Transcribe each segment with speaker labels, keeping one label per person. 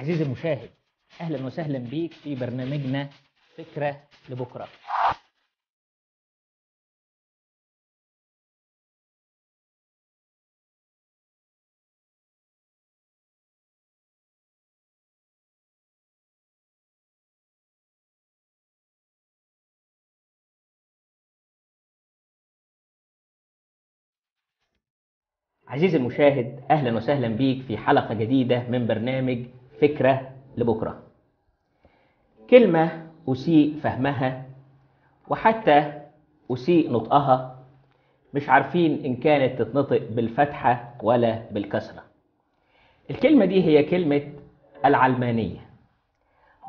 Speaker 1: عزيزي المشاهد اهلا وسهلا بيك في برنامجنا فكره لبكره عزيزي المشاهد اهلا وسهلا بيك في حلقه جديده من برنامج فكرة لبكرة كلمة أسيء فهمها وحتى أسيء نطقها مش عارفين إن كانت تتنطق بالفتحة ولا بالكسرة الكلمة دي هي كلمة العلمانية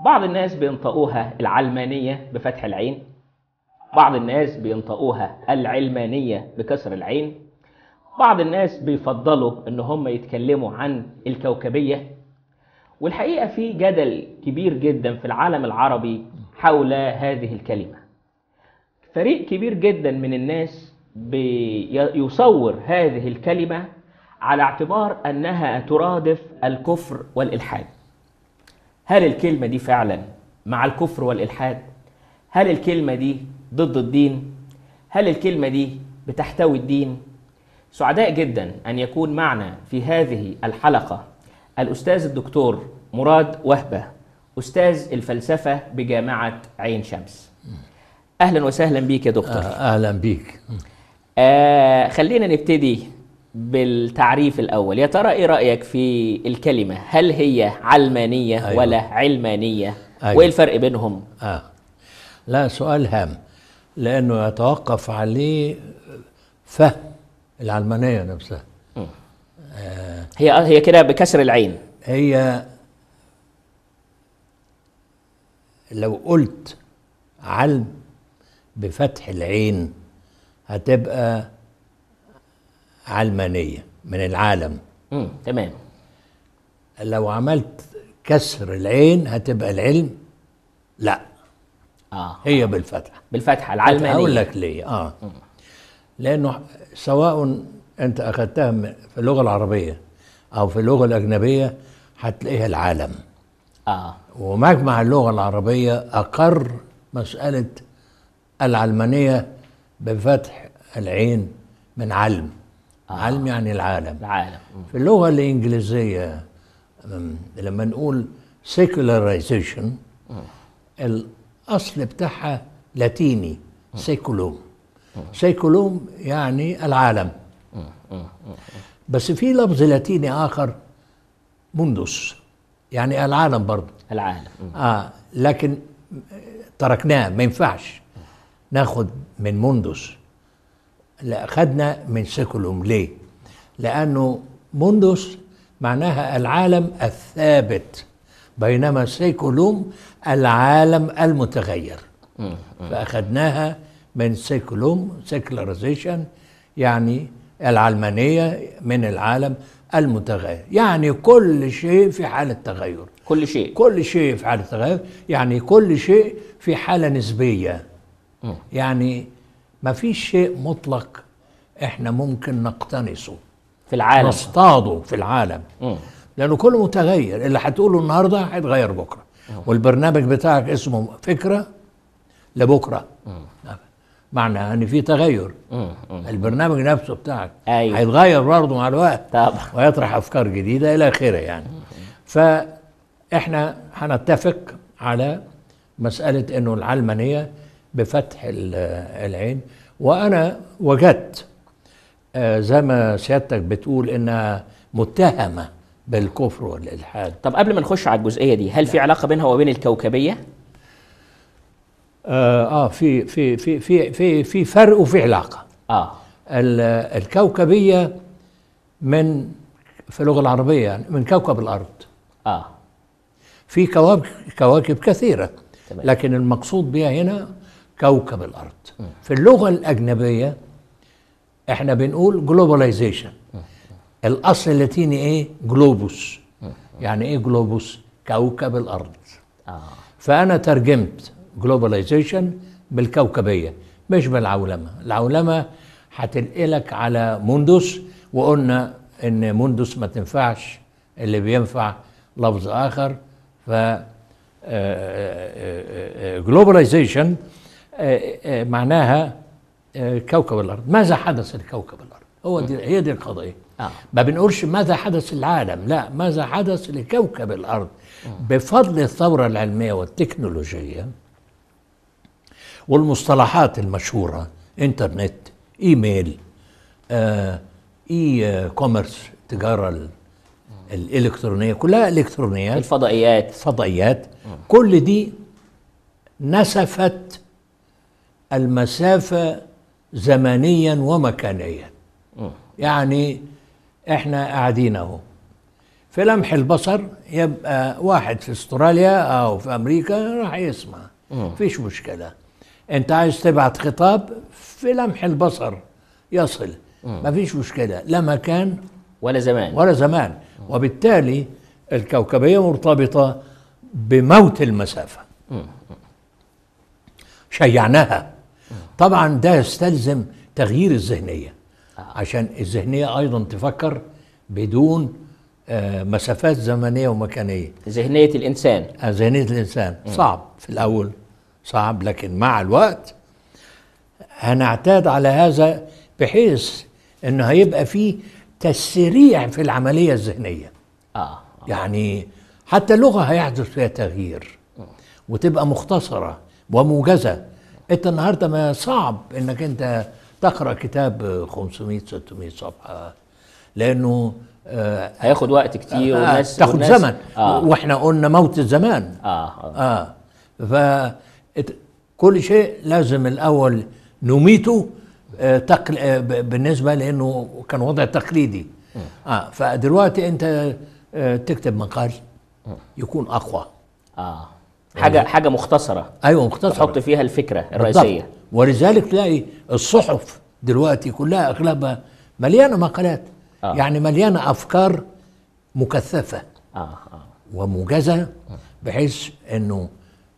Speaker 1: بعض الناس بينطقوها العلمانية بفتح العين بعض الناس بينطقوها العلمانية بكسر العين بعض الناس بيفضلوا ان هم يتكلموا عن الكوكبية والحقيقة في جدل كبير جدا في العالم العربي حول هذه الكلمة فريق كبير جدا من الناس بيصور هذه الكلمة على اعتبار أنها ترادف الكفر والإلحاد هل الكلمة دي فعلا مع الكفر والإلحاد؟ هل الكلمة دي ضد الدين؟ هل الكلمة دي بتحتوي الدين؟ سعداء جدا أن يكون معنا في هذه الحلقة الأستاذ الدكتور مراد وهبة أستاذ الفلسفة بجامعة عين شمس أهلا وسهلا بيك يا دكتور آه، أهلا بيك آه خلينا نبتدي بالتعريف الأول يا ترى إيه رأيك في الكلمة هل هي علمانية أيوة. ولا علمانية أيوة. وإيه الفرق بينهم آه.
Speaker 2: لا سؤال هام لأنه يتوقف عليه فهم العلمانية نفسها م. هي هي كده بكسر العين هي لو قلت علم بفتح العين هتبقى علمانية من العالم مم. تمام لو عملت كسر العين هتبقى العلم لا آه. هي بالفتح بالفتحة العلمانية أقول لك ليه آه. مم. لأنه سواء انت اخذتها في اللغه العربيه او في اللغه الاجنبيه هتلاقيها العالم اه ومجمع اللغه العربيه اقر مساله العلمانيه بفتح العين من علم آه. علم يعني العالم العالم في اللغه الانجليزيه لما نقول secularization الاصل بتاعها لاتيني سيكولوم سيكولوم يعني العالم بس في لفظ لاتيني آخر مندس يعني العالم برضه العالم آه لكن تركناه ما ينفعش ناخد من مندس لا أخذنا من سيكولوم ليه لأنه مندس معناها العالم الثابت بينما سيكولوم العالم المتغير فأخذناها من سيكولوم سيكولاريزيشن يعني العلمانية من العالم المتغير يعني كل شيء في حالة تغير كل شيء كل شيء في حالة تغير يعني كل شيء في حالة نسبية م. يعني ما فيش شيء مطلق احنا ممكن نقتنصه في العالم نصطاده في العالم م. لانه كله متغير اللي هتقوله النهارده هيتغير بكره والبرنامج بتاعك اسمه فكره لبكره م. معنى ان في تغير البرنامج نفسه بتاعك أيوة. هيتغير برضه مع الوقت طبعا ويطرح افكار جديده الى اخره يعني فاحنا هنتفق على مساله انه العلمانيه بفتح العين وانا وجدت آه، زي ما سيادتك بتقول انها متهمه بالكفر والالحاد طب قبل ما
Speaker 1: نخش على الجزئيه دي هل في نعم. علاقه بينها وبين الكوكبيه
Speaker 2: آه،, اه في في في في في, في فرق وفي علاقه اه الكوكبيه من في اللغه العربيه يعني من كوكب الارض اه في كواكب كواكب كثيره تمام. لكن المقصود بها هنا كوكب الارض م. في اللغه الاجنبيه احنا بنقول جلوباليزيشن الاصل اللاتيني ايه جلوبوس يعني ايه جلوبوس كوكب الارض آه. فانا ترجمت جلوباليزيشن بالكوكبيه مش بالعولمه العولمه هتنقلك على مندس وقلنا ان مندس ما تنفعش اللي بينفع لفظ اخر ف جلوباليزيشن آه، آه، آه، معناها كوكب الارض ماذا حدث لكوكب الارض هو دي هي دي القضيه آه. ما بنقولش ماذا حدث للعالم لا ماذا حدث لكوكب الارض بفضل الثوره العلميه والتكنولوجيه والمصطلحات المشهورة انترنت ايميل آه اي كوميرس التجارة الالكترونية كلها الكترونيات الفضائيات الفضائيات كل دي نسفت المسافة زمنيا ومكانيا يعني احنا قاعدين اهو في لمح البصر يبقى واحد في استراليا او في امريكا راح يسمع مفيش مشكله انت عايز تبعت خطاب في لمح البصر يصل ما فيش مشكله لا مكان ولا زمان ولا زمان وبالتالي الكوكبيه مرتبطه بموت المسافه شيعناها طبعا ده يستلزم تغيير الذهنيه آه. عشان الذهنيه ايضا تفكر بدون آه، مسافات زمنيه ومكانيه ذهنيه الانسان آه، ذهنيه الانسان صعب في الاول صعب لكن مع الوقت هنعتاد على هذا بحيث انه هيبقى فيه تسريع في العمليه الذهنيه آه. آه. يعني حتى اللغه هيحدث فيها تغيير وتبقى مختصره وموجزه انت النهارده ما صعب انك انت تقرا كتاب 500 600 صفحه لانه آه هياخد وقت كتير آه وناس تاخد زمن آه واحنا قلنا موت الزمان اه اه, آه ف كل شيء لازم الاول نميته آه، تقل... آه، بالنسبه لانه كان وضع تقليدي اه فدلوقتي انت آه، تكتب مقال يكون اقوى
Speaker 1: اه حاجه يعني حاجه مختصره ايوه مختصره تحط فيها الفكره
Speaker 2: الرئيسيه بالضبط. ولذلك تلاقي الصحف دلوقتي كلها اغلبها مليانه مقالات آه. يعني مليانه افكار مكثفه آه. آه. وموجزه بحيث انه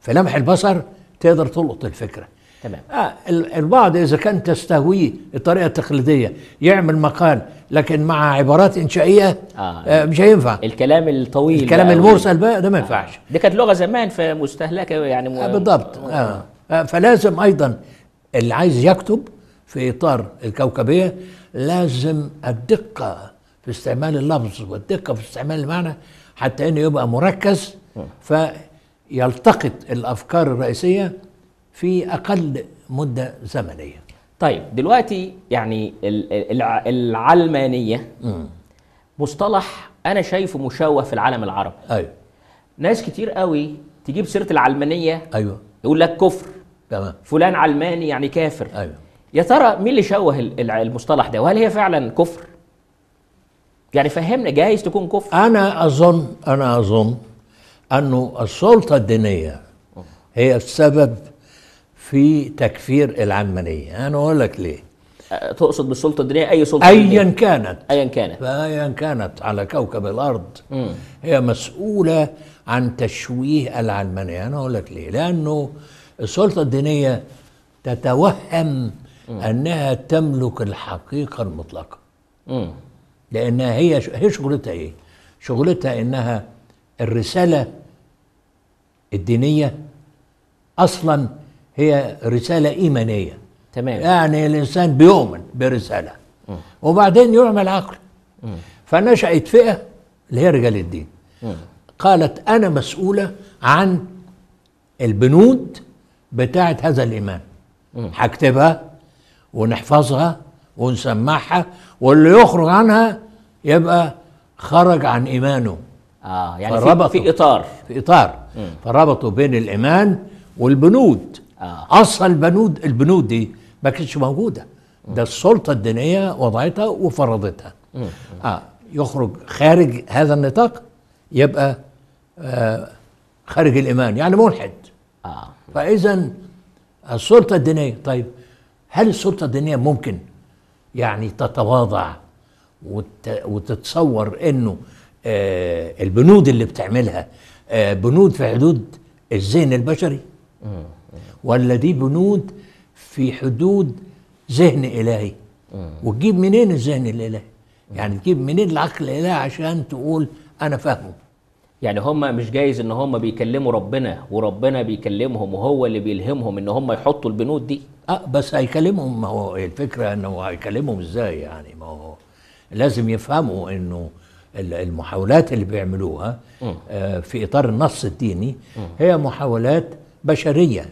Speaker 2: في لمح البصر تقدر تلقط الفكره تمام آه البعض اذا كان تستهويه الطريقه التقليديه يعمل مقال لكن مع عبارات انشائيه آه. آه مش هينفع الكلام الطويل الكلام بقى المرسل بقى ده ما ينفعش آه.
Speaker 1: دي كانت لغه زمان فمستهلكه يعني م... آه بالضبط آه.
Speaker 2: آه فلازم ايضا اللي عايز يكتب في اطار الكوكبيه لازم الدقه في استعمال اللفظ والدقه في استعمال المعنى حتى انه يبقى مركز ف يلتقط الافكار الرئيسيه في اقل مده زمنيه
Speaker 1: طيب دلوقتي يعني العلمانيه م. مصطلح انا شايفه مشوه في العالم العربي ايوه ناس كتير قوي تجيب سيره العلمانيه ايوه يقول لك كفر تمام فلان علماني يعني كافر ايوه يا ترى مين اللي شوه المصطلح ده وهل هي فعلا كفر
Speaker 2: يعني فهمنا جايز تكون كفر انا اظن انا اظن أنه السلطة الدينية هي السبب في تكفير العلمانيه أنا أقول لك ليه تقصد بالسلطة الدينية أي سلطة أيا كانت أيا كانت فأيا كانت على كوكب الأرض م. هي مسؤولة عن تشويه العلمانية أنا أقول لك ليه لأنه السلطة الدينية تتوهم م. أنها تملك الحقيقة المطلقة م. لأنها هي هي شغلتها إيه؟ شغلتها إنها الرسالة الدينية أصلا هي رسالة إيمانية تمام يعني الإنسان بيؤمن برسالة م. وبعدين يعمل عقل فنشأت فئة اللي هي رجال الدين م. قالت أنا مسؤولة عن البنود بتاعة هذا الإيمان هكتبها ونحفظها ونسمعها واللي يخرج عنها يبقى خرج عن إيمانه اه يعني فربطوا في اطار في اطار مم. فربطوا بين الايمان والبنود آه. اصلا البنود البنود دي ما كانتش موجوده ده السلطه الدينيه وضعتها وفرضتها مم. اه يخرج خارج هذا النطاق يبقى آه خارج الايمان يعني ملحد آه. فاذا السلطه الدينيه طيب هل السلطه الدينيه ممكن يعني تتواضع وتتصور انه آه، البنود اللي بتعملها آه، بنود في حدود الذهن البشري ولا دي بنود في حدود ذهن الهي وتجيب منين الذهن الالهي يعني تجيب منين العقل الالهي عشان تقول انا فاهمه يعني هم مش
Speaker 1: جايز ان هم بيكلموا ربنا وربنا بيكلمهم وهو اللي بيلهمهم ان هم يحطوا البنود
Speaker 2: دي اه بس هيكلمهم ما هو الفكره انه هيكلمهم ازاي يعني ما هو لازم يفهموا انه المحاولات اللي بيعملوها آه، في اطار النص الديني هي محاولات بشريه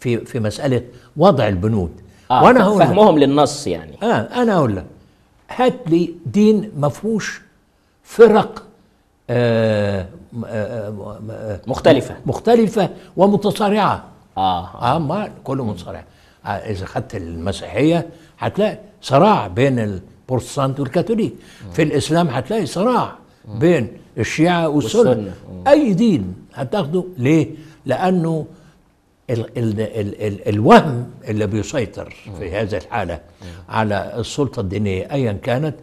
Speaker 2: في في مساله وضع البنود
Speaker 1: آه وانا هقول فهمهم
Speaker 2: للنص يعني اه انا اقول لك هات لي دين ما فيهوش فرق آه, آه،, آه، مختلفة مختلفة ومتصارعة اه اه ما كله متصارع آه اذا خدت المسيحية هتلاقي صراع بين ال البروتستانت والكاثوليك في الاسلام هتلاقي صراع بين الشيعه والسنه اي دين هتاخده ليه؟ لانه الـ الـ الـ الـ الوهم اللي بيسيطر في هذه الحاله على السلطه الدينيه ايا كانت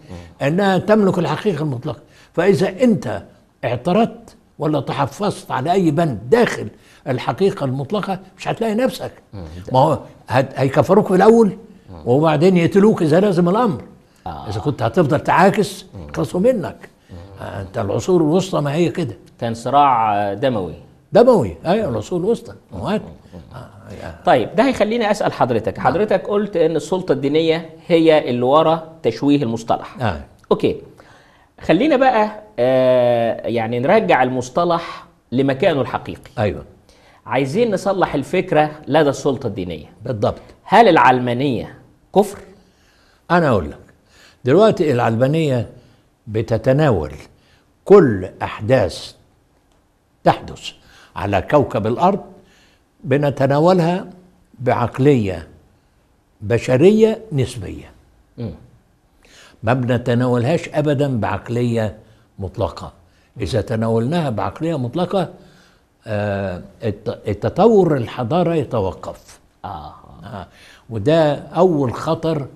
Speaker 2: انها تملك الحقيقه المطلقه فاذا انت اعترضت ولا تحفظت على اي بند داخل الحقيقه المطلقه مش هتلاقي نفسك ما هو هيكفروك في الاول وبعدين يقتلوك اذا لازم الامر آه. اذا كنت هتفضل تعاكس خلصوا منك آه انت العصور الوسطى ما هي كده كان صراع آه، دموي دموي ايوه العصور الوسطى مواد طيب ده هيخليني اسال
Speaker 1: حضرتك نعم. حضرتك قلت ان السلطه الدينيه هي اللي ورا تشويه المصطلح آه. اوكي خلينا بقى آه يعني نرجع المصطلح لمكانه الحقيقي ايوه عايزين نصلح الفكره لدى السلطه الدينيه بالضبط
Speaker 2: هل العلمانيه كفر انا اقول لك دلوقتي العلبانية بتتناول كل أحداث تحدث على كوكب الأرض بنتناولها بعقلية بشرية نسبية ما بنتناولهاش أبدا بعقلية مطلقة إذا تناولناها بعقلية مطلقة آه، التطور الحضارة يتوقف آه. آه. وده أول خطر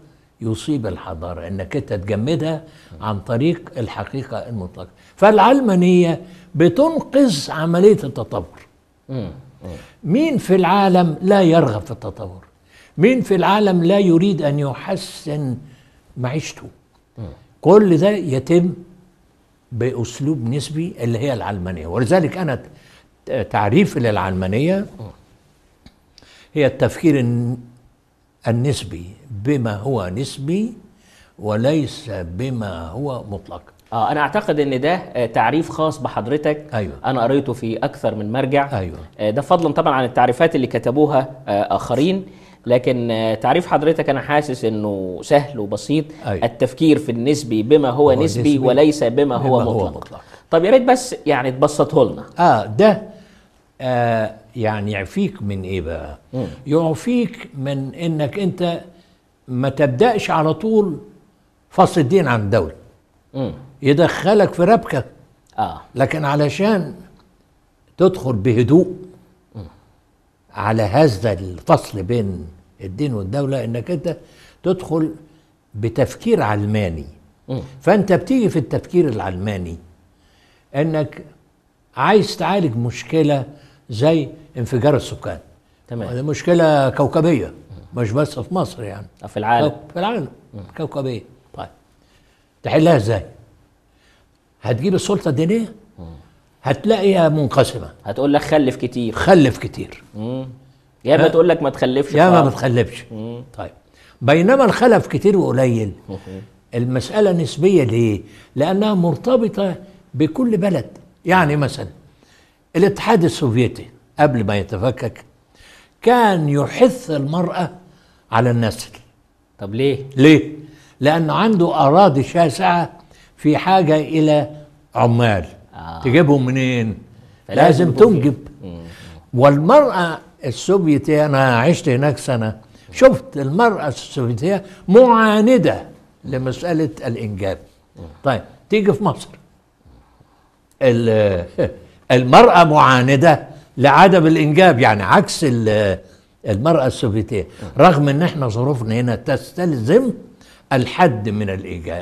Speaker 2: يصيب الحضارة انك انت تجمدها عن طريق الحقيقة المطلقة فالعلمانية بتنقذ عملية التطور مين في العالم لا يرغب في التطور مين في العالم لا يريد أن يحسن معيشته كل ده يتم بأسلوب نسبي اللي هي العلمانية ولذلك أنا تعريفي للعلمانية هي التفكير النسبي بما هو نسبي وليس بما هو مطلق آه انا اعتقد ان ده آه، تعريف خاص بحضرتك أيوة. انا قريته في
Speaker 1: اكثر من مرجع أيوة. آه، ده فضلا طبعا عن التعريفات اللي كتبوها آه، اخرين لكن تعريف حضرتك انا حاسس انه سهل وبسيط أيوة. التفكير في النسبي
Speaker 2: بما هو, هو نسبي, نسبي وليس بما, بما هو مطلق, هو مطلق. طب يا ريت بس يعني تبسطه لنا اه ده آه، يعني يعفيك من ايه بقى يعفيك من انك انت ما تبداش على طول فصل الدين عن الدوله يدخلك في ربكه آه. لكن علشان تدخل بهدوء على هذا الفصل بين الدين والدوله انك انت تدخل بتفكير علماني فانت بتيجي في التفكير العلماني انك عايز تعالج مشكله زي انفجار السكان تمام دي مشكله كوكبيه مش بس في مصر يعني في العالم في العالم كوكبيه طيب تحلها ازاي؟ هتجيب السلطه الدينيه هتلاقيها منقسمه هتقول لك خلف كتير خلف كتير
Speaker 1: يا اما تقول لك ما تخلفش يا ما ما
Speaker 2: تخلفش طيب بينما الخلف كتير وقليل المساله نسبيه ليه؟ لانها مرتبطه بكل بلد يعني مثلا الاتحاد السوفيتي قبل ما يتفكك كان يحث المرأة على النسل طب ليه؟ ليه؟ لأنه عنده أراضي شاسعة في حاجة إلى عمال آه. تجيبهم منين؟ لازم تنجب والمرأة السوفيتية أنا عشت هناك سنة شفت المرأة السوفيتية معاندة لمسألة الإنجاب طيب تيجي في مصر المرأة معاندة لعدم الإنجاب يعني عكس المرأة السوفيتية رغم أن احنا ظروفنا هنا تستلزم الحد من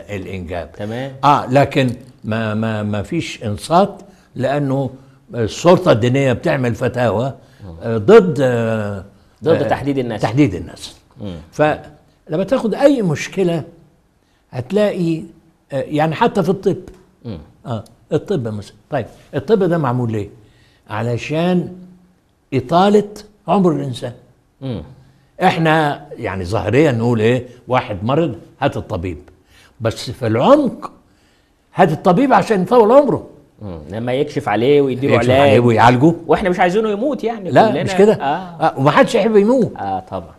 Speaker 2: الإنجاب تمام آه لكن ما, ما, ما فيش إنصات لأنه السلطة الدينية بتعمل فتاوى آه، ضد آه،
Speaker 1: ضد آه، تحديد النسل تحديد
Speaker 2: النسل فلما تاخد أي مشكلة هتلاقي يعني حتى في الطب اه الطب مثلا طيب الطب ده معمول ليه علشان اطاله عمر الانسان مم. احنا يعني ظاهريا نقول ايه واحد مرض هات الطبيب بس في العمق هات الطبيب عشان يطول عمره مم. لما يكشف عليه ويديله يكشف علاج عليه ويعالجه واحنا مش عايزينه يموت يعني لا كلنا. مش كده آه. آه ومحدش يحب يموت اه طبعا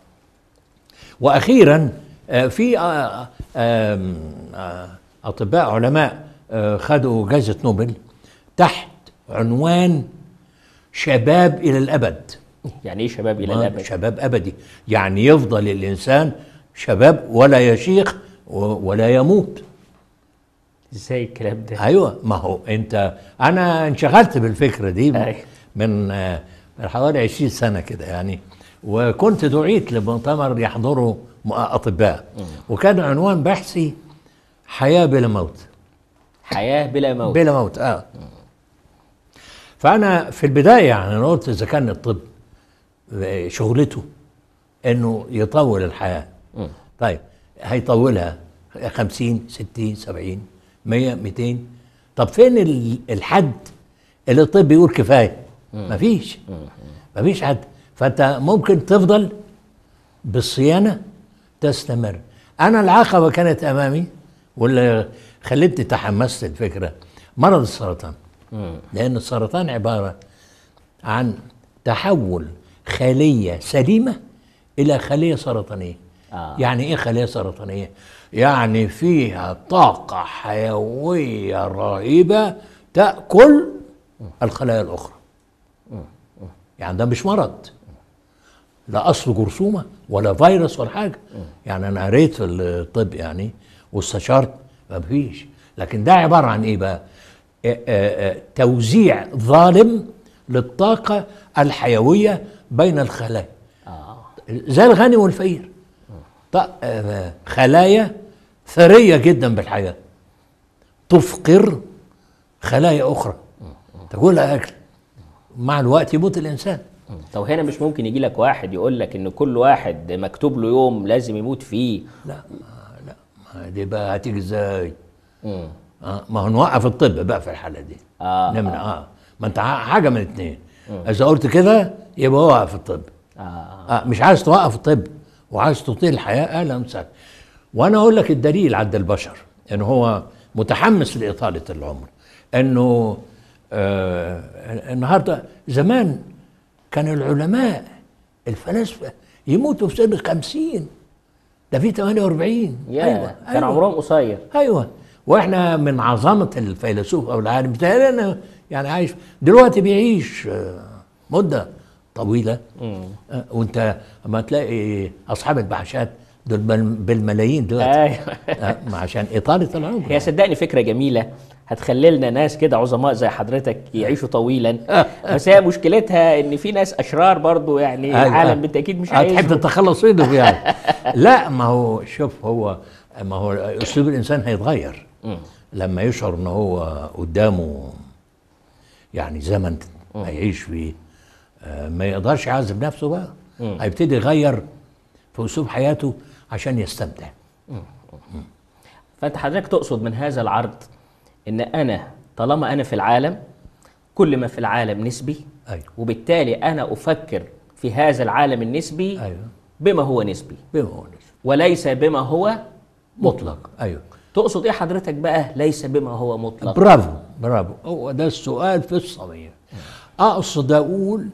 Speaker 2: واخيرا آه في آه آه آه اطباء علماء آه، خدوا جائزة نوبل تحت عنوان شباب إلى الأبد يعني إيه شباب إلى الأبد؟ شباب أبدي يعني يفضل الإنسان شباب ولا يشيخ ولا يموت ازاي الكلام ده؟ ايوه ما هو انت انا انشغلت بالفكره دي من آه، حوالي 20 سنه كده يعني وكنت دعيت لمؤتمر يحضره اطباء وكان عنوان بحثي حياه بلا موت
Speaker 1: حياه بلا موت بلا
Speaker 2: موت اه فانا في البدايه يعني انا قلت اذا كان الطب آه، شغلته انه يطول الحياه م. طيب هيطولها 50 60 70 100 200 طب فين الحد اللي الطب بيقول كفايه؟ مفيش مفيش حد فانت ممكن تفضل بالصيانه تستمر انا العقبه كانت امامي ولا خلتني تحمست الفكره مرض السرطان لان السرطان عباره عن تحول خليه سليمه الى خليه سرطانيه آه. يعني ايه خليه سرطانيه يعني فيها طاقه حيويه رهيبه تاكل الخلايا الاخرى يعني ده مش مرض لا اصل جرثومه ولا فيروس ولا حاجه يعني انا قريت في الطب يعني واستشرت ما فيش لكن ده عباره عن ايه بقى آه، آه، آه، توزيع ظالم للطاقه الحيويه بين الخلايا آه. زي الغني والفقير خلايا ثريه جدا بالحياه تفقر خلايا اخرى تقول لها اكل مع الوقت يموت الانسان
Speaker 1: طب هنا مش ممكن يجي لك واحد يقول لك ان كل واحد
Speaker 2: مكتوب له يوم لازم يموت فيه لا دي بقى هتيجي امم اه ما نوقف الطب بقى في الحاله دي اه نمنع اه, آه. ما انت حاجه من اثنين اذا قلت كده يبقى وقف الطب آه،, آه. آه. مش عايز توقف الطب وعايز تطيل الحياه اهلا وسهلا وانا اقول لك الدليل عند البشر ان يعني هو متحمس لاطاله العمر انه آه النهارده زمان كان العلماء الفلاسفه يموتوا في سن 50 ده في 48 yeah. ايوه كان أيوة. عمرهم قصير ايوه واحنا من عظمه الفيلسوف او العالم بتهيألي انا يعني عايش دلوقتي بيعيش آه، مده طويله mm. وانت اما تلاقي اصحاب البحشات دول بالملايين دلوقتي أيوة. آه، عشان اطاله العمر هي
Speaker 1: صدقني فكره جميله هتخلي لنا ناس كده عظماء زي حضرتك آه. يعيشوا طويلا آه. آه. بس هي مشكلتها ان في ناس اشرار برضو يعني أيوة. آه العالم آه بالتاكيد مش عايز هتحب
Speaker 2: تتخلص منهم يعني لا ما هو شوف هو ما هو اسلوب الانسان هيتغير لما يشعر ان هو قدامه يعني زمن هيعيش فيه ما يقدرش يعذب نفسه بقى هيبتدي يغير في اسلوب حياته عشان يستمتع
Speaker 1: فانت حضرتك تقصد من هذا العرض ان انا طالما انا في العالم كل ما في العالم نسبي أيوة. وبالتالي انا افكر في هذا العالم النسبي أيوة. بما هو نسبي بما هو نسبي وليس بما هو مطلق ايوه تقصد ايه حضرتك بقى
Speaker 2: ليس بما هو مطلق برافو برافو هو ده السؤال في الصميم اقصد اقول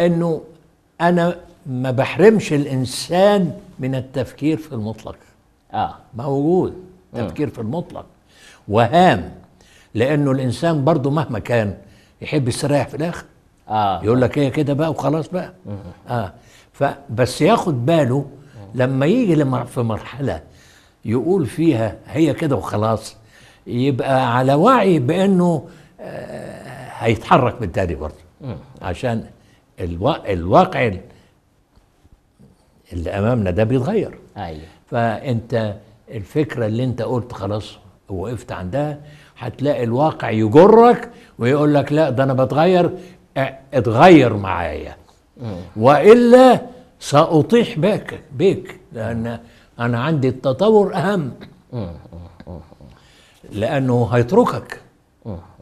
Speaker 2: انه انا ما بحرمش الانسان من التفكير في المطلق اه موجود تفكير م. في المطلق وهام لانه الانسان برضه مهما كان يحب يستريح في الاخر آه. يقول لك هي إيه كده بقى وخلاص بقى اه فبس ياخد باله لما يجي في مرحله يقول فيها هي كده وخلاص يبقى على وعي بانه آه هيتحرك بالتالي برضه عشان الوا... الواقع اللي امامنا ده بيتغير ايوه فانت الفكره اللي انت قلت خلاص وقفت عندها هتلاقي الواقع يجرك ويقول لك لا ده انا بتغير اتغير معايا والا ساطيح بك بك لان انا عندي التطور اهم لانه هيتركك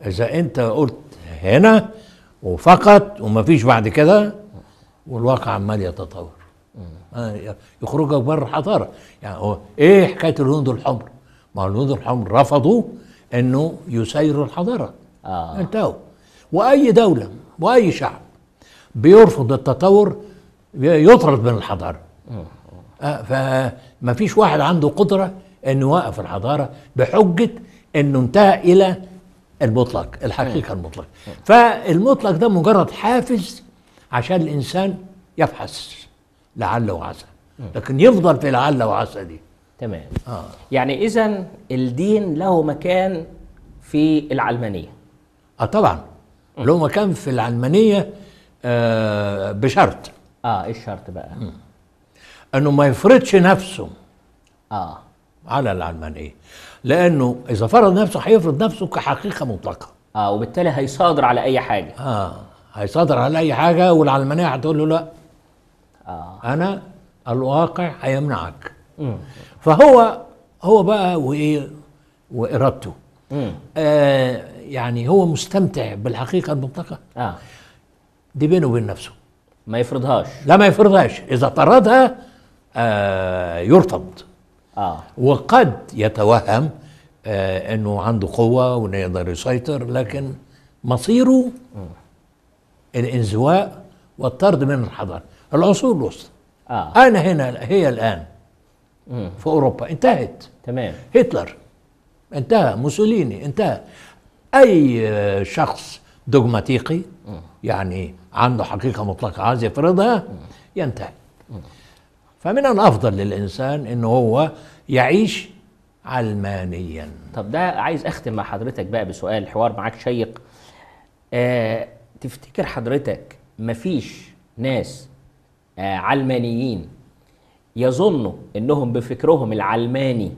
Speaker 2: اذا انت قلت هنا وفقط ومفيش بعد كده والواقع عمال يتطور آه، يخرجك بره الحضاره يعني ايه حكايه الهند الحمر ما الهند الحمر رفضوا انه يسير الحضاره آه. انتهوا واي دوله واي شعب بيرفض التطور يطرد من الحضاره آه فما فيش واحد عنده قدره انه يوقف الحضاره بحجه انه انتهى الى المطلق الحقيقه المطلقه فالمطلق ده مجرد حافز عشان الانسان يبحث لعل وعسى لكن يفضل في لعل وعسى دي تمام آه. يعني اذا الدين له
Speaker 1: مكان في العلمانيه
Speaker 2: اه طبعا م. له مكان في العلمانيه آه بشرط اه ايه الشرط بقى م. انه ما يفرضش نفسه اه على العلمانيه لانه اذا فرض نفسه هيفرض نفسه كحقيقه مطلقه اه وبالتالي هيصادر على اي حاجه اه هيصادر على اي حاجه والعلمانيه هتقول له لا آه. انا الواقع هيمنعك فهو هو بقى وايه وارادته آه يعني هو مستمتع بالحقيقه المطلقه آه. دي بينه وبين نفسه ما يفرضهاش لا ما يفرضهاش اذا طردها آه يرتبط آه. وقد يتوهم آه انه عنده قوه وانه يقدر يسيطر لكن مصيره م. الانزواء والطرد من الحضاره العصور الوسطى آه. انا هنا هي الان في اوروبا انتهت تمام هتلر انتهى موسوليني انتهى اي شخص دوغماتيقي يعني عنده حقيقه مطلقه عايز يفرضها ينتهي فمن الافضل للانسان ان هو يعيش علمانيا طب ده عايز اختم مع حضرتك بقى بسؤال الحوار معاك شيق آه تفتكر
Speaker 1: حضرتك مفيش ناس آه علمانيين يظنوا انهم بفكرهم العلماني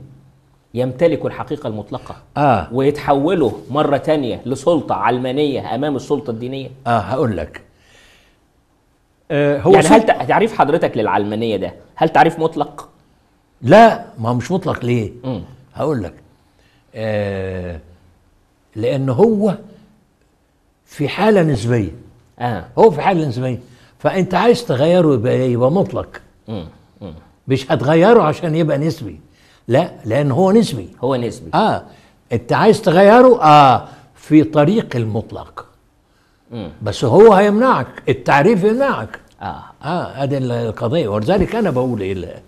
Speaker 1: يمتلكوا الحقيقة المطلقة آه. ويتحولوا مرة تانية لسلطة علمانية أمام السلطة الدينية آه هقول لك آه هو يعني هل تعريف حضرتك للعلمانية ده هل تعريف
Speaker 2: مطلق؟ لا ما هو مش مطلق ليه؟ مم. هقول لك آه لأن هو في حالة نسبية آه. هو في حالة نسبية فأنت عايز تغيره يبقى, إيه؟ يبقى مطلق مم. مم. مش هتغيره عشان يبقى نسبي لا لان هو نسبي هو نسبي اه انت عايز تغيره اه في طريق المطلق مم. بس هو هيمنعك التعريف يمنعك اه اه ادي القضيه ولذلك انا بقول ايه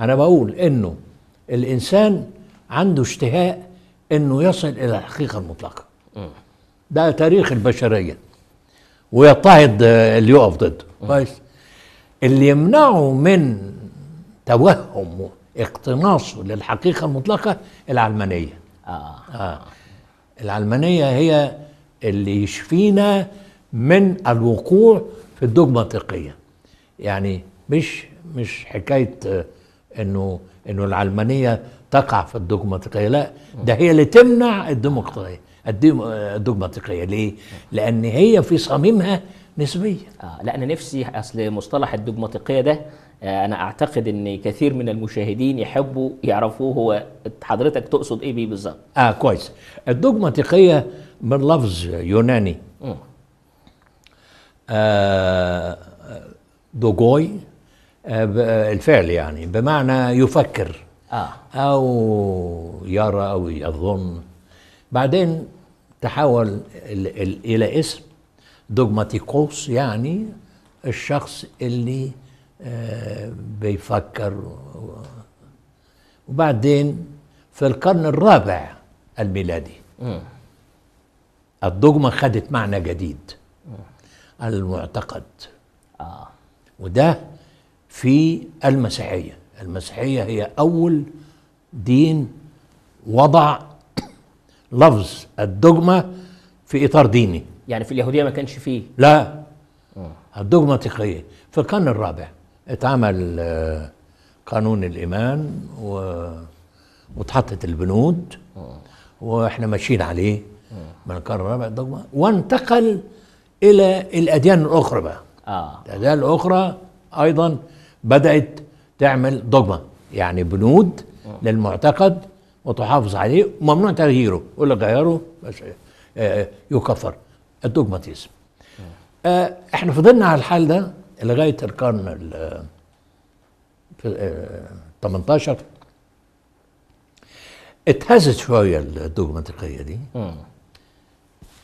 Speaker 2: انا بقول انه الانسان عنده اشتهاء انه يصل الى الحقيقه المطلقه مم. ده تاريخ البشريه ويضطهد آه، اللي يقف ضده كويس اللي يمنعه من توهم اقتناصه للحقيقة المطلقة العلمانية آه. آه. العلمانية هي اللي يشفينا من الوقوع في الدوغماتيقية يعني مش مش حكاية آه، انه انه العلمانية تقع في الدوغماتيقية لا ده هي اللي تمنع الديمقراطية الدوغماتيقية آه، ليه؟ لأن هي في صميمها نسبية
Speaker 1: آه لا أنا نفسي أصل مصطلح الدوغماتيقية ده آه، انا اعتقد ان كثير من المشاهدين يحبوا يعرفوه هو حضرتك تقصد ايه بيه بالظبط
Speaker 2: اه كويس الدوجماتيقيه من لفظ يوناني آه دوجوي آه،, آه الفعل يعني بمعنى يفكر آه. او يرى او يظن بعدين تحول الى اسم دوغماتيكوس يعني الشخص اللي آه، بيفكر وبعدين في القرن الرابع الميلادي الدوجما خدت معنى جديد المعتقد آه. وده في المسيحية المسيحية هي أول دين وضع لفظ الدوجما في إطار ديني
Speaker 1: يعني في اليهودية ما كانش
Speaker 2: فيه لا الدوجما تقية في القرن الرابع اتعمل آه، قانون الايمان و... البنود واحنا ماشيين عليه من القرن الرابع الضغمة وانتقل الى الاديان الاخرى بقى آه. الاديان الاخرى ايضا بدات تعمل دوغما يعني بنود آه. للمعتقد وتحافظ عليه وممنوع تغييره يقول لك غيره بس آه، آه، يكفر الدوغماتيزم آه احنا فضلنا على الحال ده لغايه القرن ال 18 اتهزت شويه الدوغماتيقيه دي مم.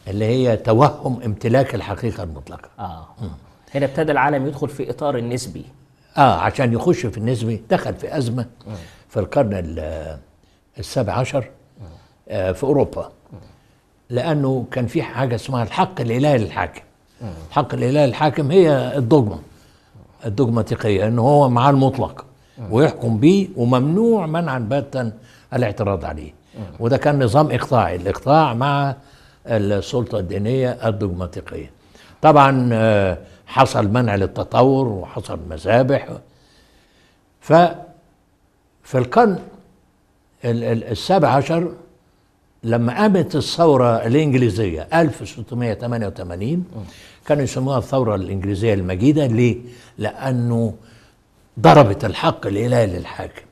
Speaker 2: اللي هي توهم امتلاك الحقيقه المطلقه اه مم.
Speaker 1: هنا ابتدى العالم يدخل في اطار النسبي
Speaker 2: اه عشان يخش في النسبي دخل في ازمه مم. في القرن السابع عشر آه في اوروبا لانه كان في حاجه اسمها الحق الالهي للحاكم الحق الالهي للحاكم هي الدوغما الدوغماتيقيه انه هو معاه المطلق ويحكم به وممنوع منعا باتا الاعتراض عليه وده كان نظام اقطاعي الاقطاع مع السلطه الدينيه الدوغماتيقيه طبعا آه، حصل منع للتطور وحصل مذابح ف في القرن السابع عشر لما قامت الثورة الإنجليزية 1688 كانوا يسموها الثورة الإنجليزية المجيدة ليه؟ لأنه ضربت الحق الإلهي للحاكم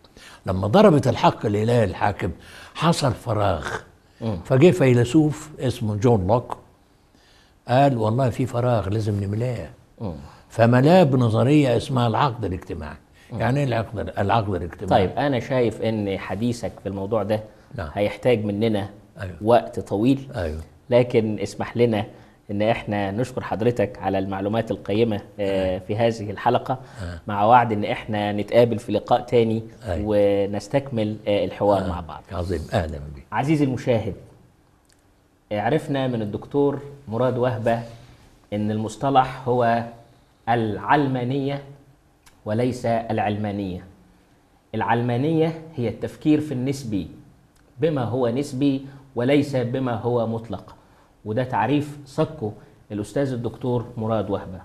Speaker 2: لما ضربت الحق الإلهي للحاكم حصل فراغ فجه فيلسوف اسمه جون لوك قال والله في فراغ لازم نملاه فملاه بنظرية اسمها العقد الاجتماعي يعني ايه العقد
Speaker 1: العقد الاجتماعي طيب انا شايف ان حديثك في الموضوع ده نعم. هيحتاج مننا أيوه. وقت طويل أيوه. لكن اسمح لنا ان احنا نشكر حضرتك على المعلومات القيمه آه، آه. في هذه الحلقه آه. مع وعد ان احنا نتقابل في لقاء تاني ونستكمل الحوار مع بعض عظيم اهلا بك عزيزي المشاهد عرفنا من الدكتور مراد وهبه ان المصطلح هو العلمانيه وليس العلمانيه العلمانيه هي التفكير في النسبي بما هو نسبي وليس بما هو مطلق وده تعريف صكه الأستاذ الدكتور مراد وهبة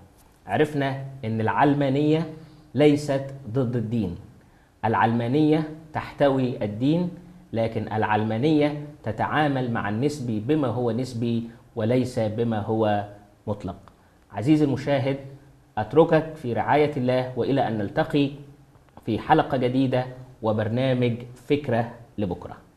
Speaker 1: عرفنا أن العلمانية ليست ضد الدين العلمانية تحتوي الدين لكن العلمانية تتعامل مع النسبي بما هو نسبي وليس بما هو مطلق عزيزي المشاهد أتركك في رعاية الله وإلى أن نلتقي في حلقة جديدة وبرنامج فكرة لبكره